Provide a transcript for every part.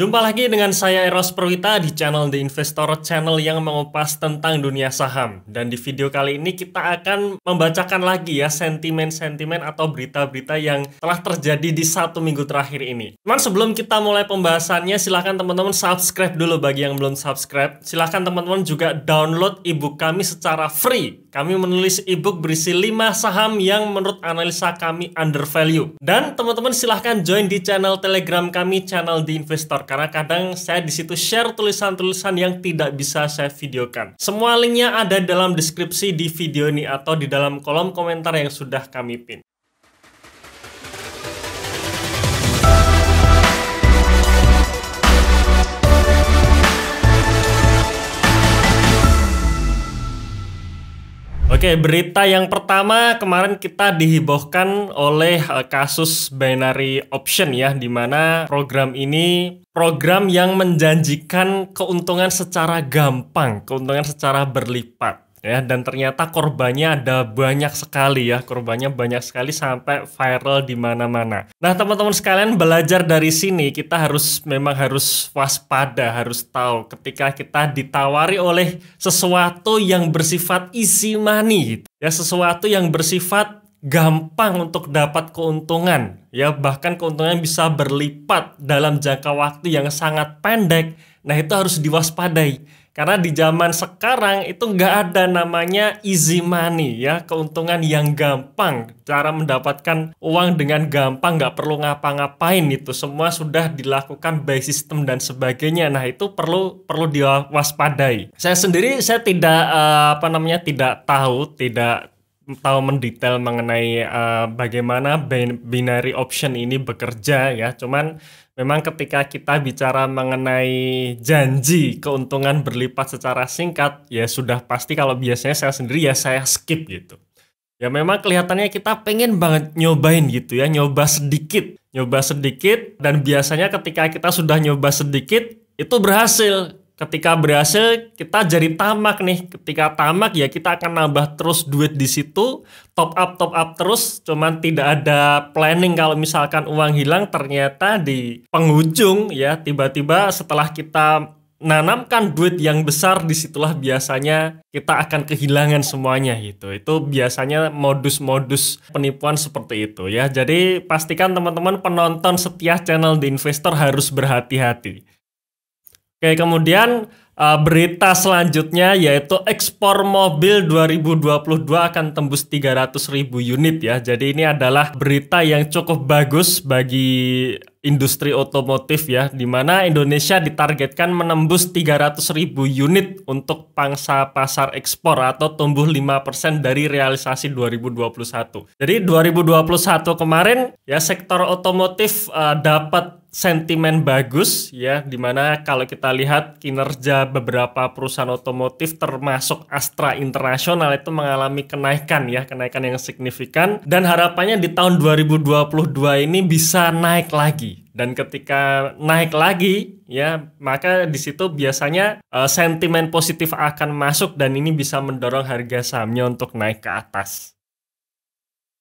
Jumpa lagi dengan saya Eros Perwita di channel The Investor Channel yang mengupas tentang dunia saham. Dan di video kali ini kita akan membacakan lagi ya sentimen-sentimen atau berita-berita yang telah terjadi di satu minggu terakhir ini. Cuman sebelum kita mulai pembahasannya, silahkan teman-teman subscribe dulu bagi yang belum subscribe. Silahkan teman-teman juga download ebook kami secara free. Kami menulis ebook berisi 5 saham yang menurut analisa kami undervalue. Dan teman-teman silahkan join di channel Telegram kami, channel The Investor karena kadang saya di situ share tulisan-tulisan yang tidak bisa saya videokan. Semua linknya ada dalam deskripsi di video ini atau di dalam kolom komentar yang sudah kami pin. Oke, berita yang pertama kemarin kita dihibohkan oleh e, kasus binary option ya, di mana program ini program yang menjanjikan keuntungan secara gampang, keuntungan secara berlipat ya dan ternyata korbannya ada banyak sekali ya korbannya banyak sekali sampai viral di mana-mana. Nah teman-teman sekalian belajar dari sini kita harus memang harus waspada harus tahu ketika kita ditawari oleh sesuatu yang bersifat isi money gitu. ya sesuatu yang bersifat gampang untuk dapat keuntungan ya bahkan keuntungan bisa berlipat dalam jangka waktu yang sangat pendek nah itu harus diwaspadai karena di zaman sekarang itu nggak ada namanya easy money ya keuntungan yang gampang cara mendapatkan uang dengan gampang nggak perlu ngapa-ngapain itu semua sudah dilakukan by system dan sebagainya nah itu perlu perlu diwaspadai saya sendiri saya tidak eh, apa namanya tidak tahu tidak tahu mendetail mengenai uh, bagaimana binary option ini bekerja ya. Cuman memang ketika kita bicara mengenai janji keuntungan berlipat secara singkat, ya sudah pasti kalau biasanya saya sendiri ya saya skip gitu. Ya memang kelihatannya kita pengen banget nyobain gitu ya, nyoba sedikit, nyoba sedikit dan biasanya ketika kita sudah nyoba sedikit itu berhasil ketika berhasil kita jadi tamak nih ketika tamak ya kita akan nambah terus duit di situ top up top up terus cuman tidak ada planning kalau misalkan uang hilang ternyata di penghujung ya tiba-tiba setelah kita nanamkan duit yang besar disitulah biasanya kita akan kehilangan semuanya gitu itu biasanya modus-modus penipuan seperti itu ya jadi pastikan teman-teman penonton setia channel The Investor harus berhati-hati Oke, kemudian uh, berita selanjutnya yaitu ekspor mobil 2022 akan tembus 300 ribu unit ya. Jadi ini adalah berita yang cukup bagus bagi industri otomotif ya, di mana Indonesia ditargetkan menembus 300 ribu unit untuk pangsa pasar ekspor atau tumbuh 5% dari realisasi 2021. Jadi 2021 kemarin ya sektor otomotif uh, dapat sentimen bagus ya di mana kalau kita lihat kinerja beberapa perusahaan otomotif termasuk Astra Internasional itu mengalami kenaikan ya kenaikan yang signifikan dan harapannya di tahun 2022 ini bisa naik lagi dan ketika naik lagi ya maka di situ biasanya uh, sentimen positif akan masuk dan ini bisa mendorong harga sahamnya untuk naik ke atas.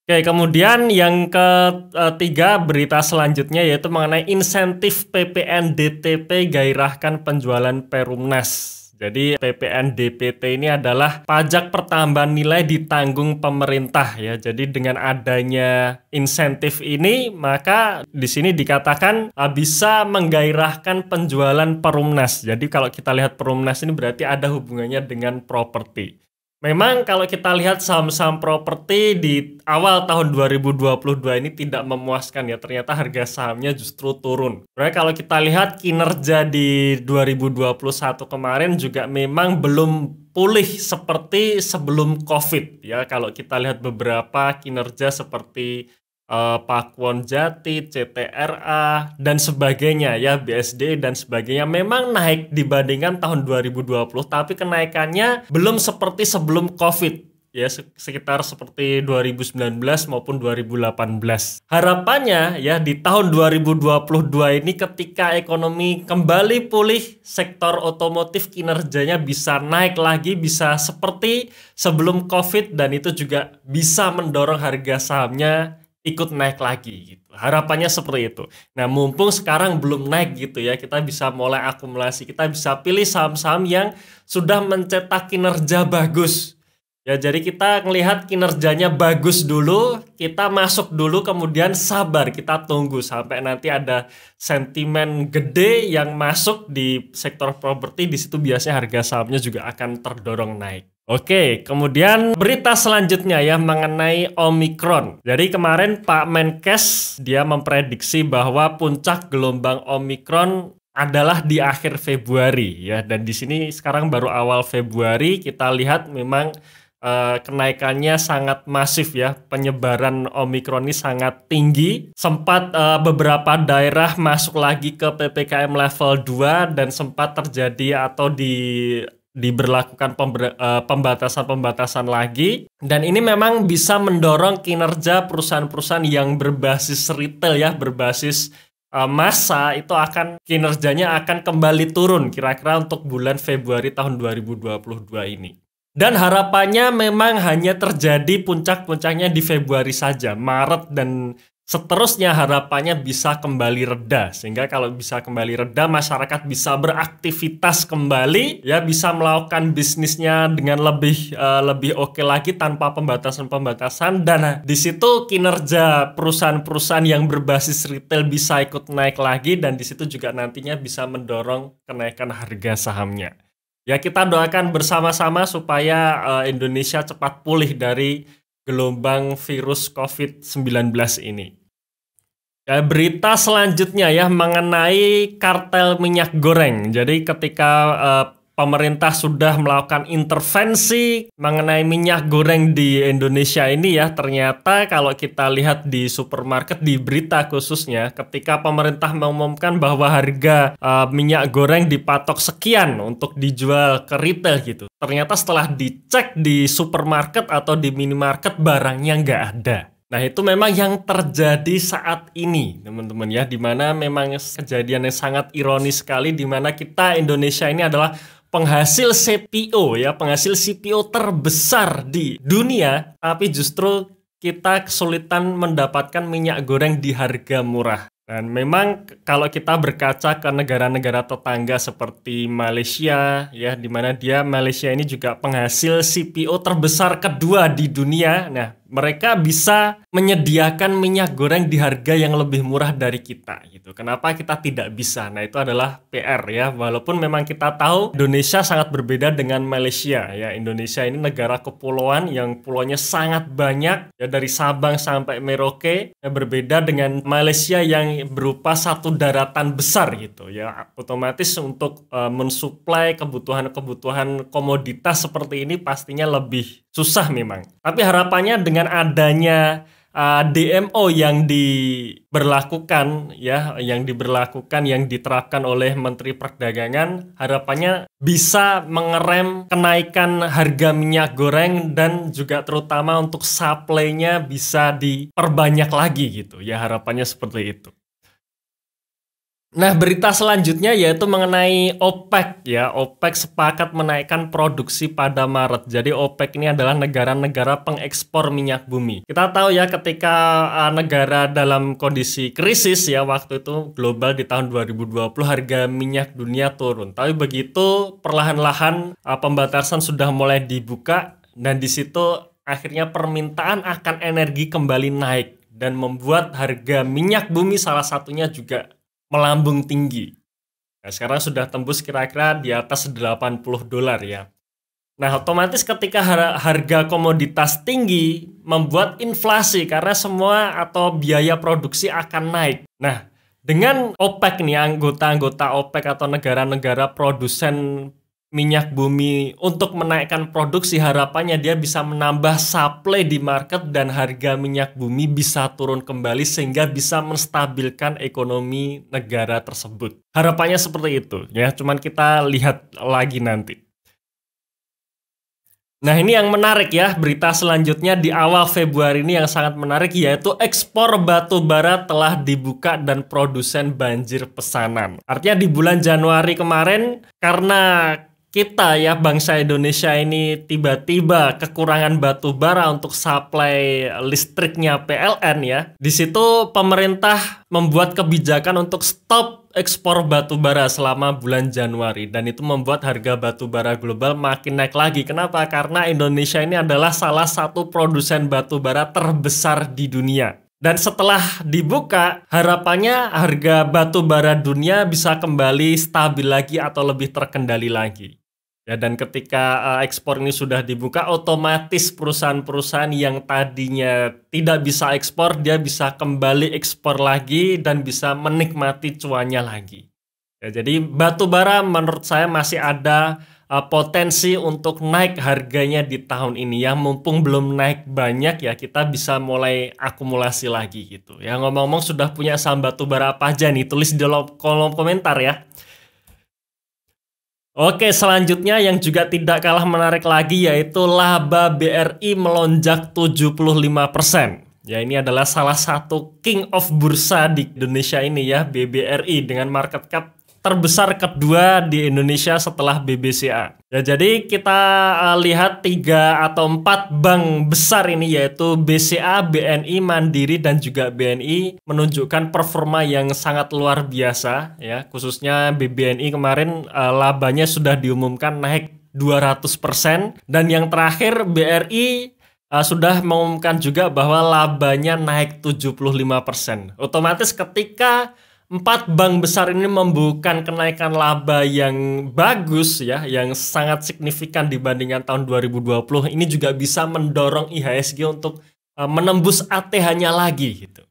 Oke, kemudian yang ketiga berita selanjutnya yaitu mengenai insentif PPN DTP gairahkan penjualan Perumnas. Jadi PPN DPT ini adalah pajak pertambahan nilai ditanggung pemerintah ya. Jadi dengan adanya insentif ini maka di sini dikatakan ah, bisa menggairahkan penjualan perumnas. Jadi kalau kita lihat perumnas ini berarti ada hubungannya dengan properti. Memang kalau kita lihat saham-saham properti di awal tahun 2022 ini tidak memuaskan ya. Ternyata harga sahamnya justru turun. Sebenarnya kalau kita lihat kinerja di 2021 kemarin juga memang belum pulih seperti sebelum COVID ya. Kalau kita lihat beberapa kinerja seperti uh, Pakuan Jati, CTRA dan sebagainya ya BSD dan sebagainya memang naik dibandingkan tahun 2020 tapi kenaikannya belum seperti sebelum Covid ya sekitar seperti 2019 maupun 2018. Harapannya ya di tahun 2022 ini ketika ekonomi kembali pulih, sektor otomotif kinerjanya bisa naik lagi, bisa seperti sebelum Covid dan itu juga bisa mendorong harga sahamnya ikut naik lagi gitu. Harapannya seperti itu. Nah, mumpung sekarang belum naik gitu ya, kita bisa mulai akumulasi, kita bisa pilih saham-saham yang sudah mencetak kinerja bagus. Ya, jadi kita melihat kinerjanya bagus dulu, kita masuk dulu kemudian sabar, kita tunggu sampai nanti ada sentimen gede yang masuk di sektor properti, di situ biasanya harga sahamnya juga akan terdorong naik. Oke, kemudian berita selanjutnya ya mengenai Omicron. Jadi kemarin Pak Menkes dia memprediksi bahwa puncak gelombang Omicron adalah di akhir Februari ya dan di sini sekarang baru awal Februari kita lihat memang e, kenaikannya sangat masif ya. Penyebaran Omikron ini sangat tinggi. Sempat e, beberapa daerah masuk lagi ke PPKM level 2 dan sempat terjadi atau di diberlakukan eh, pembatasan-pembatasan lagi dan ini memang bisa mendorong kinerja perusahaan-perusahaan yang berbasis retail ya berbasis eh, masa itu akan kinerjanya akan kembali turun kira-kira untuk bulan Februari tahun 2022 ini dan harapannya memang hanya terjadi puncak-puncaknya di Februari saja Maret dan seterusnya harapannya bisa kembali reda sehingga kalau bisa kembali reda masyarakat bisa beraktivitas kembali ya bisa melakukan bisnisnya dengan lebih uh, lebih oke okay lagi tanpa pembatasan-pembatasan dan di situ kinerja perusahaan-perusahaan yang berbasis retail bisa ikut naik lagi dan di situ juga nantinya bisa mendorong kenaikan harga sahamnya. Ya kita doakan bersama-sama supaya uh, Indonesia cepat pulih dari gelombang virus COVID-19 ini. Eh, berita selanjutnya ya mengenai kartel minyak goreng. Jadi ketika uh, pemerintah sudah melakukan intervensi mengenai minyak goreng di Indonesia ini ya, ternyata kalau kita lihat di supermarket di berita khususnya, ketika pemerintah mengumumkan bahwa harga uh, minyak goreng dipatok sekian untuk dijual ke retail gitu, ternyata setelah dicek di supermarket atau di minimarket barangnya nggak ada. Nah itu memang yang terjadi saat ini teman-teman ya Dimana memang kejadian yang sangat ironis sekali Dimana kita Indonesia ini adalah penghasil CPO ya Penghasil CPO terbesar di dunia Tapi justru kita kesulitan mendapatkan minyak goreng di harga murah dan memang kalau kita berkaca ke negara-negara tetangga seperti Malaysia ya di mana dia Malaysia ini juga penghasil CPO terbesar kedua di dunia. Nah, mereka bisa menyediakan minyak goreng di harga yang lebih murah dari kita gitu. Kenapa kita tidak bisa? Nah, itu adalah PR ya. Walaupun memang kita tahu Indonesia sangat berbeda dengan Malaysia ya. Indonesia ini negara kepulauan yang pulaunya sangat banyak ya dari Sabang sampai Merauke ya, berbeda dengan Malaysia yang berupa satu daratan besar gitu ya. Otomatis untuk uh, mensuplai kebutuhan-kebutuhan komoditas seperti ini pastinya lebih susah memang. Tapi harapannya dengan dengan adanya uh, ah, DMO yang diberlakukan ya, yang diberlakukan yang diterapkan oleh Menteri Perdagangan harapannya bisa mengerem kenaikan harga minyak goreng dan juga terutama untuk suplainya bisa diperbanyak lagi gitu ya harapannya seperti itu. Nah, berita selanjutnya yaitu mengenai OPEC ya. OPEC sepakat menaikkan produksi pada Maret. Jadi OPEC ini adalah negara-negara pengekspor minyak bumi. Kita tahu ya ketika eh, negara dalam kondisi krisis ya waktu itu global di tahun 2020 harga minyak dunia turun. Tapi begitu perlahan-lahan eh, pembatasan sudah mulai dibuka dan di situ akhirnya permintaan akan energi kembali naik dan membuat harga minyak bumi salah satunya juga melambung tinggi. Nah, sekarang sudah tembus kira-kira di atas 80 dolar ya. Nah, otomatis ketika harga komoditas tinggi membuat inflasi karena semua atau biaya produksi akan naik. Nah, dengan OPEC nih anggota-anggota OPEC atau negara-negara produsen minyak bumi untuk menaikkan produksi harapannya dia bisa menambah supply di market dan harga minyak bumi bisa turun kembali sehingga bisa menstabilkan ekonomi negara tersebut. Harapannya seperti itu ya, cuman kita lihat lagi nanti. Nah ini yang menarik ya, berita selanjutnya di awal Februari ini yang sangat menarik yaitu ekspor batu bara telah dibuka dan produsen banjir pesanan. Artinya di bulan Januari kemarin karena kita ya bangsa Indonesia ini tiba-tiba kekurangan batu bara untuk supply listriknya PLN ya. Di situ pemerintah membuat kebijakan untuk stop ekspor batu bara selama bulan Januari dan itu membuat harga batu bara global makin naik lagi. Kenapa? Karena Indonesia ini adalah salah satu produsen batu bara terbesar di dunia. Dan setelah dibuka, harapannya harga batu bara dunia bisa kembali stabil lagi atau lebih terkendali lagi. Ya, dan ketika uh, ekspor ini sudah dibuka, otomatis perusahaan-perusahaan yang tadinya tidak bisa ekspor, dia bisa kembali ekspor lagi dan bisa menikmati cuannya lagi. Ya, jadi batu bara menurut saya masih ada uh, potensi untuk naik harganya di tahun ini. Ya, mumpung belum naik banyak ya, kita bisa mulai akumulasi lagi gitu. Ya, ngomong-ngomong sudah punya saham batu bara apa aja nih? Tulis di kolom komentar ya. Oke, selanjutnya yang juga tidak kalah menarik lagi yaitu laba BRI melonjak 75%. Ya, ini adalah salah satu king of bursa di Indonesia ini ya, BBRI dengan market cap terbesar kedua di Indonesia setelah BBCA. Ya, jadi kita uh, lihat tiga atau empat bank besar ini yaitu BCA, BNI, Mandiri dan juga BNI menunjukkan performa yang sangat luar biasa ya. Khususnya BBNI kemarin uh, labanya sudah diumumkan naik 200% dan yang terakhir BRI uh, eh, sudah mengumumkan juga bahwa labanya naik 75%. Otomatis ketika empat bank besar ini membuka kenaikan laba yang bagus ya, yang sangat signifikan dibandingkan tahun 2020. Ini juga bisa mendorong IHSG untuk eh, menembus ATH-nya lagi gitu.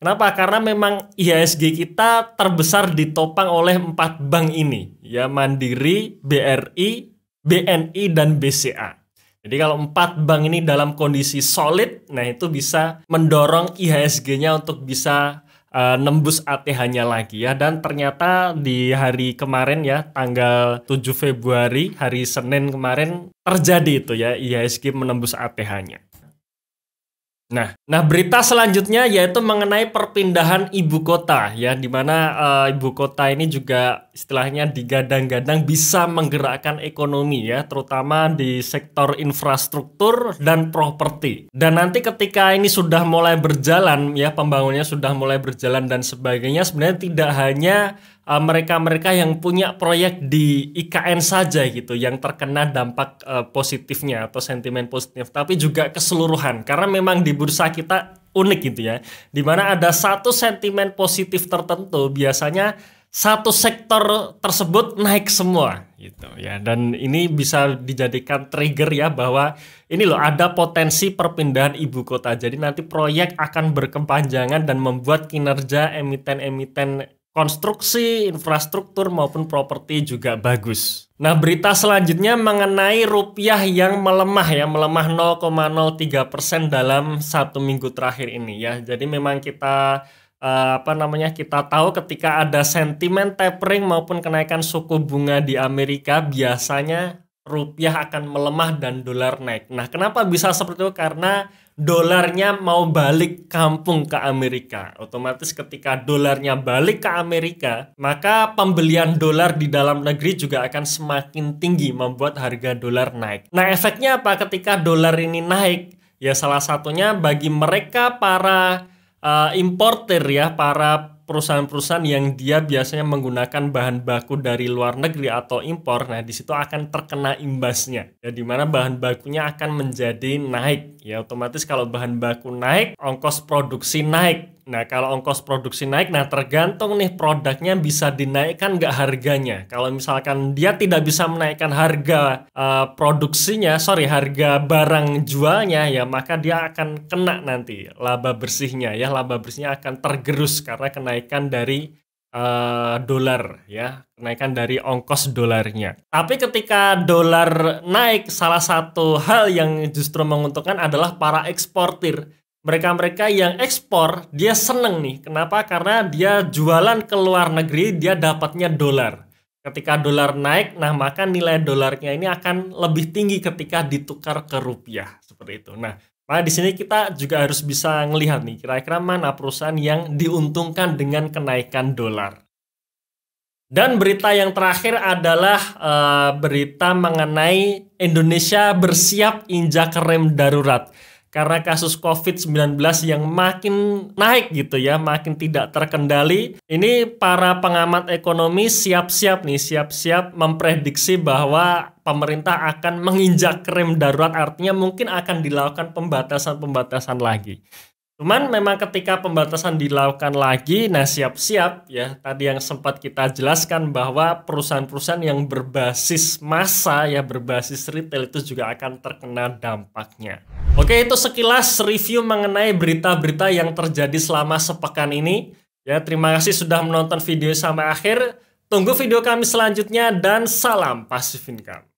Kenapa? Karena memang IHSG kita terbesar ditopang oleh empat bank ini, ya Mandiri, BRI, BNI dan BCA. Jadi kalau empat bank ini dalam kondisi solid, nah itu bisa mendorong IHSG-nya untuk bisa uh, nembus ATH-nya lagi ya dan ternyata di hari kemarin ya tanggal 7 Februari hari Senin kemarin terjadi itu ya IHSG menembus ATH-nya. Nah, nah berita selanjutnya yaitu mengenai perpindahan ibu kota ya di mana uh, ibu kota ini juga istilahnya digadang-gadang bisa menggerakkan ekonomi ya, terutama di sektor infrastruktur dan properti. Dan nanti ketika ini sudah mulai berjalan ya, pembangunannya sudah mulai berjalan dan sebagainya, sebenarnya tidak hanya eh, mereka-mereka uh, yang punya proyek di IKN saja gitu yang terkena dampak uh, positifnya atau sentimen positif tapi juga keseluruhan karena memang di bursa kita unik gitu ya dimana ada satu sentimen positif tertentu biasanya satu sektor tersebut naik semua gitu ya dan ini bisa dijadikan trigger ya bahwa ini loh ada potensi perpindahan ibu kota jadi nanti proyek akan berkepanjangan dan membuat kinerja emiten-emiten konstruksi infrastruktur maupun properti juga bagus nah berita selanjutnya mengenai rupiah yang melemah ya melemah 0,03 persen dalam satu minggu terakhir ini ya jadi memang kita uh, apa namanya kita tahu ketika ada sentimen tapering maupun kenaikan suku bunga di Amerika biasanya rupiah akan melemah dan dolar naik. Nah, kenapa bisa seperti itu? Karena dolarnya mau balik kampung ke Amerika. Otomatis ketika dolarnya balik ke Amerika, maka pembelian dolar di dalam negeri juga akan semakin tinggi membuat harga dolar naik. Nah, efeknya apa ketika dolar ini naik? Ya salah satunya bagi mereka para uh, importer ya para perusahaan-perusahaan yang dia biasanya menggunakan bahan baku dari luar negeri atau impor, nah di situ akan terkena imbasnya. Ya di mana bahan bakunya akan menjadi naik. Ya otomatis kalau bahan baku naik, ongkos produksi naik. Nah, kalau ongkos produksi naik, nah tergantung nih produknya bisa dinaikkan nggak harganya. Kalau misalkan dia tidak bisa menaikkan harga uh, produksinya, sorry, harga barang jualnya, ya maka dia akan kena nanti laba bersihnya. Ya, laba bersihnya akan tergerus karena kenaikan dari uh, dolar ya kenaikan dari ongkos dolarnya. Tapi ketika dolar naik, salah satu hal yang justru menguntungkan adalah para eksportir mereka-mereka yang ekspor dia seneng nih. Kenapa? Karena dia jualan ke luar negeri dia dapatnya dolar. Ketika dolar naik, nah maka nilai dolarnya ini akan lebih tinggi ketika ditukar ke rupiah seperti itu. Nah, maka nah, di sini kita juga harus bisa ngelihat nih kira-kira mana perusahaan yang diuntungkan dengan kenaikan dolar. Dan berita yang terakhir adalah uh, berita mengenai Indonesia bersiap injak rem darurat karena kasus COVID-19 yang makin naik gitu ya, makin tidak terkendali. Ini para pengamat ekonomi siap-siap nih, siap-siap memprediksi bahwa pemerintah akan menginjak rem darurat artinya mungkin akan dilakukan pembatasan-pembatasan lagi. Cuman ya. memang ketika pembatasan dilakukan lagi, nah siap-siap ya. Tadi yang sempat kita jelaskan bahwa perusahaan-perusahaan yang berbasis massa ya berbasis retail itu juga akan terkena dampaknya. Oke, itu sekilas review mengenai berita-berita yang terjadi selama sepekan ini. Ya, terima kasih sudah menonton video sampai akhir. Tunggu video kami selanjutnya dan salam pasif income.